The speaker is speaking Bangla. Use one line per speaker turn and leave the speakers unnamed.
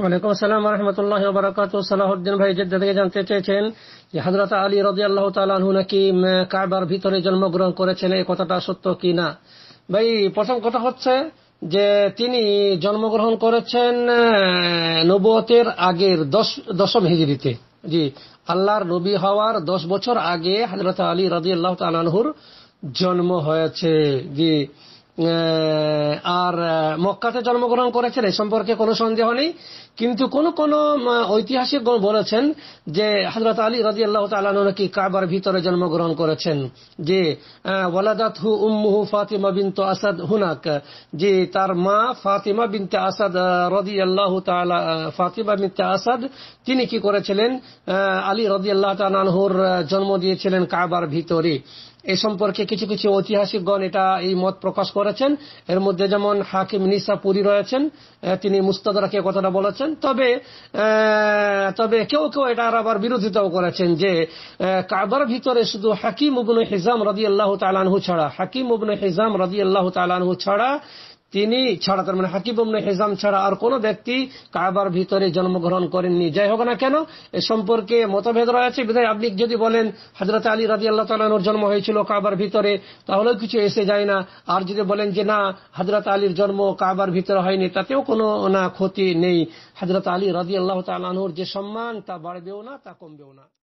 ওয়ালাইকুম আসসালাম রহমতুল্লাহ বরকাত সালাহুদ্দিন ভাই জেদ্দা থেকে জানতে চেয়েছেন যে হজরত আলী রদি আল্লাহ তালু নাকি কারবার ভিতরে জন্মগ্রহণ করেছেন এই কথাটা সত্য কি না ভাই প্রথম কথা হচ্ছে যে তিনি জন্মগ্রহণ করেছেন নবতের আগের দশম হিজড়িতে জি আল্লাহর নবী হওয়ার দশ বছর আগে হজরত আলী রদি আল্লাহ তালহুর জন্ম হয়েছে জি আর মক্কাতে জন্মগ্রহণ করেছেন এ সম্পর্কে কোনো সন্দেহ নেই কিন্তু কোন কোন ঐতিহাসিক বলেছেন যে হজরত আলী রাজি আল্লাহ নাকি কাবার ভিতরে জন্মগ্রহণ করেছেন যে ওয়ালাদাত হু উম্মুহু ফাতিমা বিনত আসাদ হুনাক যে তার মা ফাতিমা বিনতে আসাদ রদি আল্লাহ ফাতিমা বিনতে আসাদ তিনি কি করেছিলেন আলী রদি আল্লাহ তালানহুর জন্ম দিয়েছিলেন কাবার ভিতরে এই সম্পর্কে কিছু কিছু ঐতিহাসিকগণ এটা এই মত প্রকাশ করেছেন এর মধ্যে যেমন হাকিম নিসা পুরি রয়েছেন তিনি মুস্তাদাকে কথাটা বলেছেন তবে তবে কেউ কেউ এটা আবার বিরোধিতাও করেছেন যে কাবার ভিতরে শুধু হাকিম উবনে হেজাম রাজি আল্লাহ তালানহু ছাড়া হাকিম উবনে হেজাম রাজি আল্লাহ তালানহু ছাড়া তিনি ছাড়া তার মানে হাকিব ইবনে হেজাম ছাড়া আর কোন ব্যক্তি কাবার ভিতরে জন্মগ্রহণ করেননি যাই হোক না কেন এ সম্পর্কে মতভেদ রয়েছে বিধায় আপনি যদি বলেন হজরত আলী রাজি আল্লাহ তালানোর জন্ম হয়েছিল কাবার ভিতরে তাহলে কিছু এসে যায় না আর যদি বলেন যে না হজরত আলীর জন্ম কাবার ভিতরে হয়নি তাতেও কোনো না ক্ষতি নেই হজরত আলী রাজি আল্লাহ তালানোর যে সম্মান তা বাড়বেও না তা কমবেও না